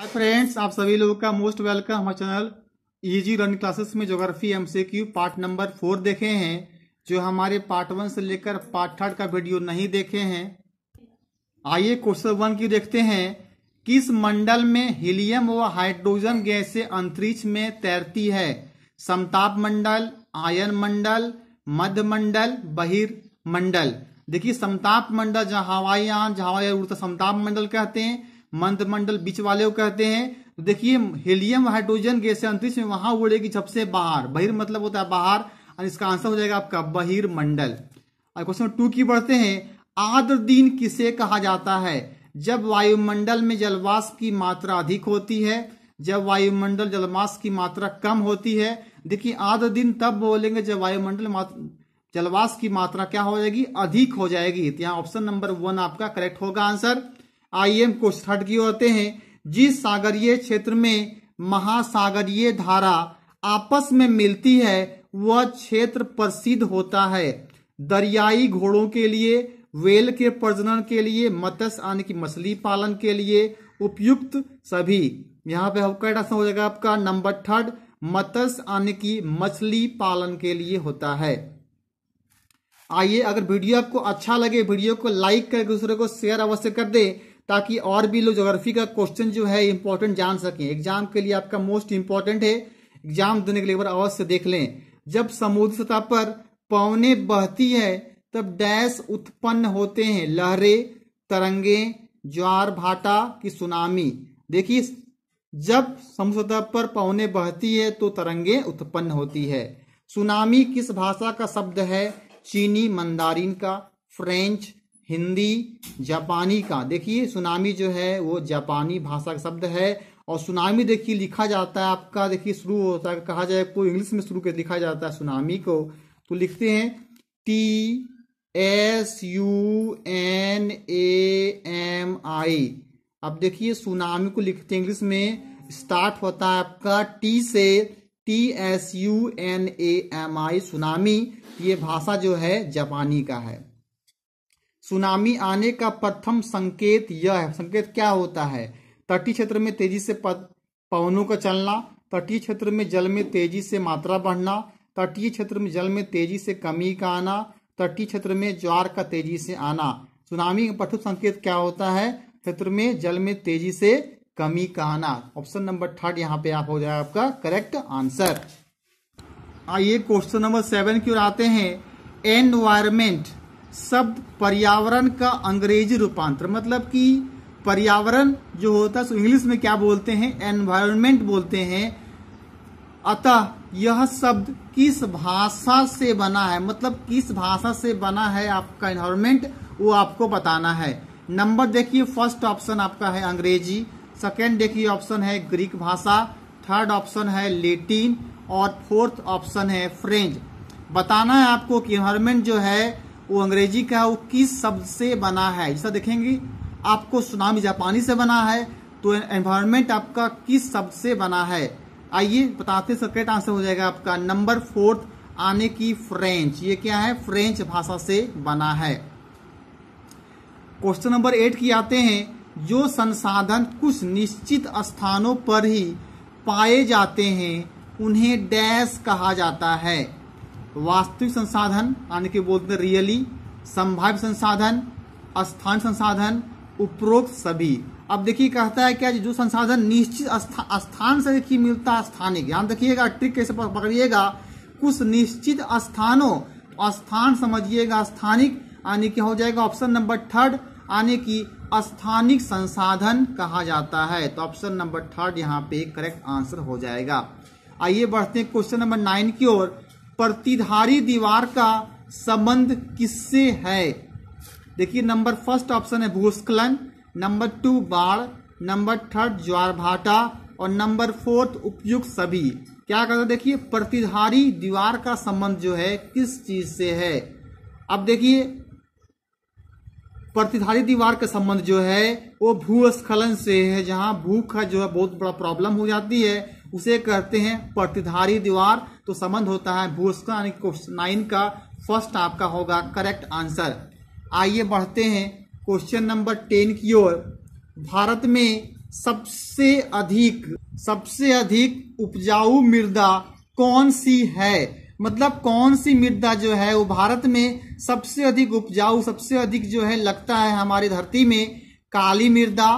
hi friends आप सभी लोगों का मोस्ट वेलकम हमारे चैनल इजी रन क्लासेस में geography MCQ part number four देखे हैं जो हमारे पार्ट वन से लेकर पार्ट थर्ड का वीडियो नहीं देखे हैं आइए क्वेश्चन वन की देखते हैं किस मंडल में हीलियम व हाइड्रोजन गैसें अंतरिक्ष में तैरती है समताप मंडल आयन मंडल मध्य मंडल बहिर मंडल देखिए समताप मंडल जहां हवाई यान जहां हवाई उड़ता समताप मंडल कहते हैं मंत्रमंडल बीच वाले को कहते हैं तो देखिए हेलियम हाइड्रोजन गैस अंतरिक्ष में वहां उड़ेगी से बाहर बहिर मतलब होता है बाहर और इसका आंसर हो जाएगा आपका बहिर्मंडल और क्वेश्चन टू की बढ़ते हैं आद्र दिन किसे कहा जाता है जब वायुमंडल में जलवाष्प की मात्रा अधिक होती है जब वायुमंडल जलवाष्प की मात्रा कम होती है देखिए आद्र दिन तब बोलेंगे जब वायुमंडल जलवाष्प की मात्रा क्या हो जाएगी अधिक हो जाएगी तो यहाँ ऑप्शन नंबर वन आपका करेक्ट होगा आंसर आईएम को स्थित होते हैं जिस सागरीय क्षेत्र में महासागरीय धारा आपस में मिलती है वह क्षेत्र प्रसिद्ध होता है दरियाई घोड़ों के लिए वेल के प्रजनन के लिए मत्स्य आने की मछली पालन के लिए उपयुक्त सभी यहाँ पे आपका हो जाएगा आपका नंबर थर्ड मत्स्य आने की मछली पालन के लिए होता है आइए अगर वीडियो आपको अच्छा लगे वीडियो को लाइक कर दूसरे को शेयर अवश्य कर दे ताकि और भी लोग ज्योग्राफी का क्वेश्चन जो है इंपॉर्टेंट जान सकें एग्जाम के लिए आपका मोस्ट इंपॉर्टेंट है एग्जाम देने के लिए अवश्य देख लें जब समुद्र सतह पर पवने बहती है तब डैश उत्पन्न होते हैं लहरें तरंगे ज्वार भाटा की सुनामी देखिए जब समुद्र सतह पर पवने बहती है तो तरंगे उत्पन्न होती है सुनामी किस भाषा का शब्द है चीनी मंदारिन का फ्रेंच हिंदी जापानी का देखिए सुनामी जो है वो जापानी भाषा का शब्द है और सुनामी देखिए लिखा जाता है आपका देखिए शुरू होता है कहा जाए कोई इंग्लिश में शुरू कर लिखा जाता है सुनामी को तो लिखते हैं T S U N A M I अब देखिए सुनामी को लिखते हैं इंग्लिश में स्टार्ट होता है आपका टी से T S U N A M I tsunami ये भाषा जो है जापानी का है सुनामी आने का प्रथम संकेत यह है संकेत क्या होता है तटीय क्षेत्र में तेजी से पवनों का चलना तटीय क्षेत्र में जल में तेजी से मात्रा बढ़ना तटीय क्षेत्र में जल में तेजी से कमी का आना तटीय क्षेत्र में ज्वार का तेजी से आना सुनामी का प्रथम संकेत क्या होता है क्षेत्र में जल में तेजी से कमी का आना ऑप्शन नंबर थर्ड यहाँ पे आप हो जाए आपका करेक्ट आंसर आइए क्वेश्चन नंबर सेवन की ओर आते हैं एनवायरमेंट शब्द पर्यावरण का अंग्रेजी रूपांतर मतलब कि पर्यावरण जो होता है इंग्लिश में क्या बोलते हैं एनवायरमेंट बोलते हैं अतः यह शब्द किस भाषा से बना है मतलब किस भाषा से बना है आपका एनवायरमेंट वो आपको बताना है नंबर देखिए फर्स्ट ऑप्शन आपका है अंग्रेजी सेकेंड देखिए ऑप्शन है ग्रीक भाषा थर्ड ऑप्शन है लेटिन और फोर्थ ऑप्शन है फ्रेंच बताना है आपको कि एनवायरमेंट जो है वो अंग्रेजी का है वो किस शब्द से बना है जैसा देखेंगे आपको सुनामी जापानी से बना है तो एनवायरमेंट आपका किस शब्द से बना है आइए बताते इसका करेक्ट आंसर हो जाएगा आपका नंबर फोर्थ आने की फ्रेंच ये क्या है फ्रेंच भाषा से बना है क्वेश्चन नंबर एट की आते हैं जो संसाधन कुछ निश्चित स्थानों पर ही पाए जाते हैं उन्हें डैश कहा जाता है वास्तविक संसाधन यानी कि बोलते हैं रियली संभाव्य संसाधन स्थान संसाधन उपरोक्त सभी अब देखिए कहता है क्या जो संसाधन निश्चित स्थान से देखिए मिलता स्थानिक ध्यान देखिएगा ट्रिक कैसे पकड़िएगा कुछ निश्चित स्थानों स्थान समझिएगा स्थानिक यानी कि हो जाएगा ऑप्शन नंबर थर्ड यानी कि स्थानिक संसाधन कहा जाता है तो ऑप्शन नंबर थर्ड यहाँ पे करेक्ट आंसर हो जाएगा आइए बढ़ते हैं क्वेश्चन नंबर नाइन की ओर प्रतिधारी दीवार का संबंध किससे है देखिए नंबर फर्स्ट ऑप्शन है भूस्खलन नंबर टू बाढ़ नंबर थर्ड ज्वार भाटा और नंबर फोर्थ उपयुक्त सभी क्या कहते हैं देखिए प्रतिधारी दीवार का संबंध जो है किस चीज से है अब देखिए प्रतिधारी दीवार का संबंध जो है वो भूस्खलन से है जहां भूख का जो है बहुत बड़ा प्रॉब्लम हो जाती है उसे कहते हैं प्रतिधारी दीवार तो संबंध होता है भूस्खलन यानी क्वेश्चन नाइन का फर्स्ट आपका होगा करेक्ट आंसर आइए बढ़ते हैं क्वेश्चन नंबर टेन की ओर भारत में सबसे अधिक सबसे अधिक उपजाऊ मृदा कौन सी है मतलब कौन सी मृदा जो है वो भारत में सबसे अधिक उपजाऊ सबसे अधिक जो है लगता है हमारी धरती में काली मृदा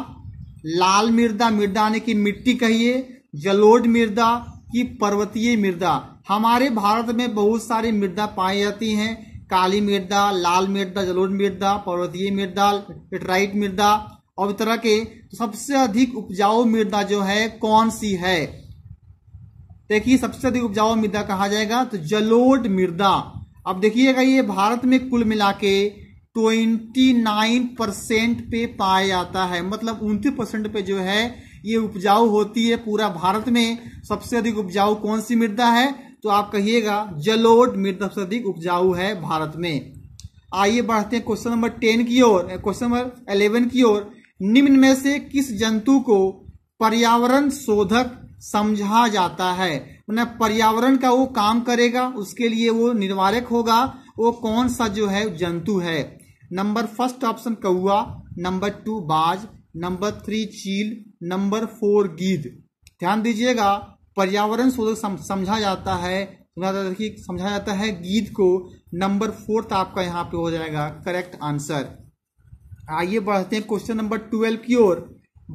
लाल मृदा मृदा यानी कि मिट्टी कहिए जलोढ़ मृदा की पर्वतीय मृदा हमारे भारत में बहुत सारी मृदा पाई जाती हैं काली मृदा लाल मृदा जलोढ़ मृदा पर्वतीय मृदा लेटराइट मृदा और तरह के तो सबसे अधिक उपजाऊ मृदा जो है कौन सी है देखिए सबसे अधिक उपजाऊ मृदा कहा जाएगा तो जलोढ़ मृदा अब देखिएगा ये भारत में कुल मिला के ट्वेंटी नाइन परसेंट पे पाया जाता है मतलब उनतीस परसेंट पे जो है ये उपजाऊ होती है पूरा भारत में सबसे अधिक उपजाऊ कौन सी मृदा है तो आप कहिएगा जलोड मृदा सबसे अधिक उपजाऊ है भारत में आइए बढ़ते हैं क्वेश्चन नंबर टेन की ओर क्वेश्चन नंबर अलेवन की ओर निम्न में से किस जंतु को पर्यावरण शोधक समझा जाता है मतलब पर्यावरण का वो काम करेगा उसके लिए वो निर्वारक होगा वो कौन सा जो है जंतु है नंबर फर्स्ट ऑप्शन कौआ नंबर टू बाज नंबर थ्री चील नंबर फोर गीध ध्यान दीजिएगा पर्यावरण शोधक समझा जाता है समझा जाता है गीत को नंबर फोर्थ आपका यहाँ पे हो जाएगा करेक्ट आंसर आइए बढ़ते हैं क्वेश्चन नंबर ट्वेल्व की ओर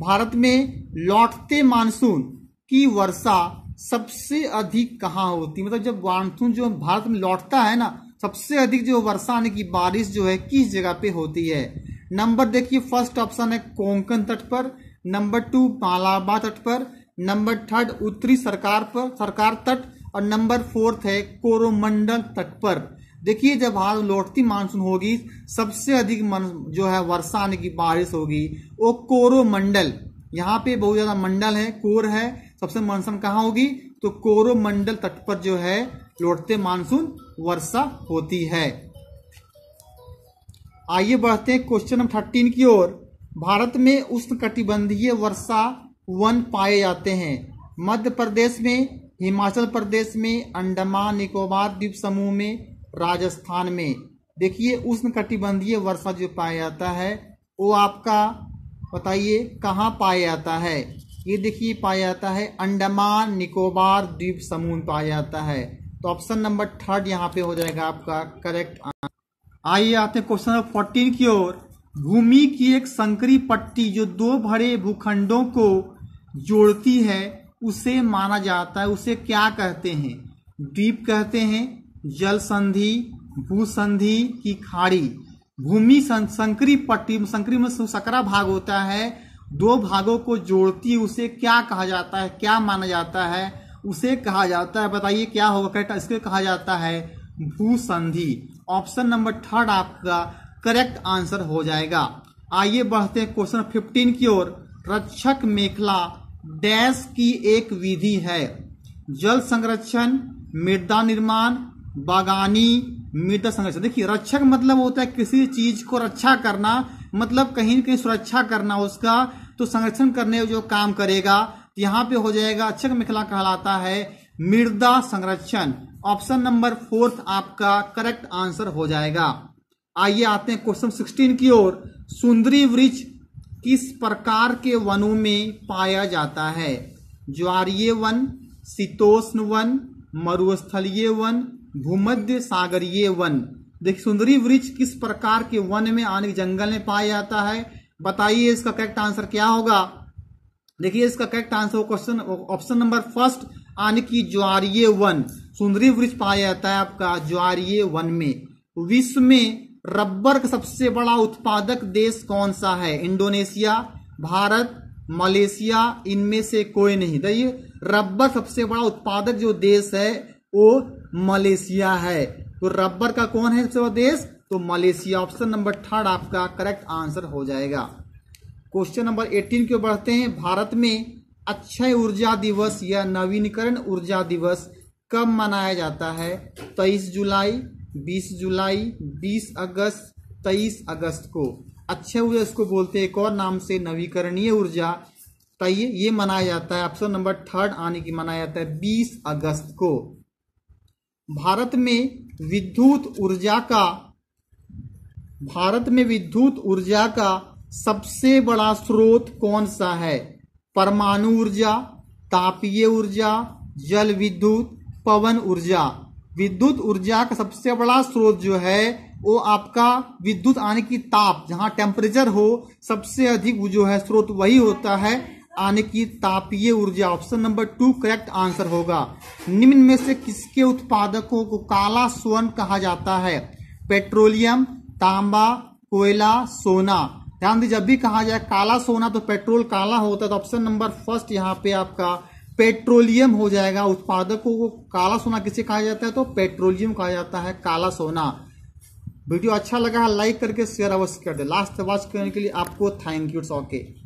भारत में लौटते मानसून की वर्षा सबसे अधिक कहाँ होती मतलब जब मानसून जो भारत में लौटता है ना सबसे अधिक जो वर्षा यानी कि बारिश जो है किस जगह पे होती है नंबर देखिए फर्स्ट ऑप्शन है कोंकण तट पर नंबर टू मालाबा तट पर नंबर थर्ड उत्तरी सरकार पर सरकार तट और नंबर फोर्थ है कोरोमंडल तट पर देखिए जब हाल लौटती मानसून होगी सबसे अधिक जो है वर्षा आने की बारिश होगी वो कोरोमंडल यहाँ पे बहुत ज़्यादा मंडल है कोर है सबसे मानसून कहाँ होगी तो कोरोमंडल तट पर जो है लौटते मानसून वर्षा होती है आइए बढ़ते हैं क्वेश्चन नंबर थर्टीन की ओर भारत में उष्ण कटिबंधीय वर्षा वन पाए जाते हैं मध्य प्रदेश में हिमाचल प्रदेश में अंडमान निकोबार द्वीप समूह में राजस्थान में देखिए उष्ण कटिबंधीय वर्षा जो पाया जाता है वो आपका बताइए कहाँ पाया जाता है ये देखिए पाया जाता है अंडमान निकोबार द्वीप समूह में पाया जाता है तो ऑप्शन नंबर थर्ड यहाँ पे हो जाएगा आपका करेक्ट आंसर आइए आते हैं क्वेश्चन नंबर फोर्टीन की ओर भूमि की एक संकरी पट्टी जो दो भरे भूखंडों को जोड़ती है उसे माना जाता है उसे क्या कहते हैं द्वीप कहते हैं जल संधि भूसंधि की खाड़ी भूमि संकरी पट्टी संकरी में सकरा भाग होता है दो भागों को जोड़ती उसे क्या कहा जाता है क्या माना जाता है उसे कहा जाता है बताइए क्या होगा करेक्ट इसके कहा जाता है भूसंधि ऑप्शन नंबर थर्ड आपका करेक्ट आंसर हो जाएगा आइए बढ़ते हैं क्वेश्चन फिफ्टीन की ओर रक्षक मेखला डैश की एक विधि है जल संरक्षण मृदा निर्माण बागानी मृदा संरक्षण देखिए रक्षक मतलब होता है किसी चीज को रक्षा करना मतलब कहीं न कहीं सुरक्षा करना उसका तो संरक्षण करने जो काम करेगा यहाँ पे हो जाएगा अक्षक मेखला कहलाता है मृदा संरक्षण ऑप्शन नंबर फोर्थ आपका करेक्ट आंसर हो जाएगा आइए आते हैं क्वेश्चन सिक्सटीन की ओर सुंदरी वृक्ष किस प्रकार के वनों में पाया जाता है ज्वारीय वन शीतोष्ण वन मरुस्थलीय वन भूमध्य सागरीय वन देखिए सुंदरी वृक्ष किस प्रकार के वन में आने जंगल में पाया जाता है बताइए इसका करेक्ट आंसर क्या होगा देखिए इसका correct answer question option number first आने की ज्वारीय वन सुंदरी वृक्ष पाया जाता है आपका ज्वारीय वन में विश्व में रबर का सबसे बड़ा उत्पादक देश कौन सा है इंडोनेशिया भारत मलेशिया इनमें से कोई नहीं देखिए तो रबर सबसे बड़ा उत्पादक जो देश है वो मलेशिया है तो रबर का कौन है सबसे बड़ा देश तो मलेशिया ऑप्शन नंबर थर्ड आपका करेक्ट आंसर हो जाएगा क्वेश्चन नंबर एटीन क्यों बढ़ते हैं भारत में अक्षय ऊर्जा दिवस या नवीनीकरण ऊर्जा दिवस कब मनाया जाता है तेईस जुलाई बीस जुलाई बीस अगस्त तेईस अगस्त को अच्छे ऊर्जा इसको बोलते हैं एक और नाम से नवीकरणीय ऊर्जा बताइए ये मनाया जाता है ऑप्शन नंबर थर्ड आने की मनाया जाता है बीस अगस्त को भारत में विद्युत ऊर्जा का भारत में विद्युत ऊर्जा का सबसे बड़ा स्रोत कौन सा है परमाणु ऊर्जा तापीय ऊर्जा जल विद्युत पवन ऊर्जा विद्युत ऊर्जा का सबसे बड़ा स्रोत जो है वो आपका विद्युत आने की ताप जहाँ टेम्परेचर हो सबसे अधिक जो है स्रोत वही होता है आने की तापीय ऊर्जा option number two correct answer होगा निम्न में से किसके उत्पादकों को काला स्वर्ण कहा जाता है पेट्रोलियम तांबा कोयला सोना ध्यान दीजिए जब भी कहा जाए काला सोना तो पेट्रोल काला होता है तो ऑप्शन नंबर फर्स्ट यहाँ पे आपका पेट्रोलियम हो जाएगा उत्पादकों को काला सोना किसे कहा जाता है तो पेट्रोलियम कहा जाता है काला सोना वीडियो अच्छा लगा है लाइक करके शेयर अवश्य कर दे लास्ट वॉच करने के लिए आपको थैंक यू ओके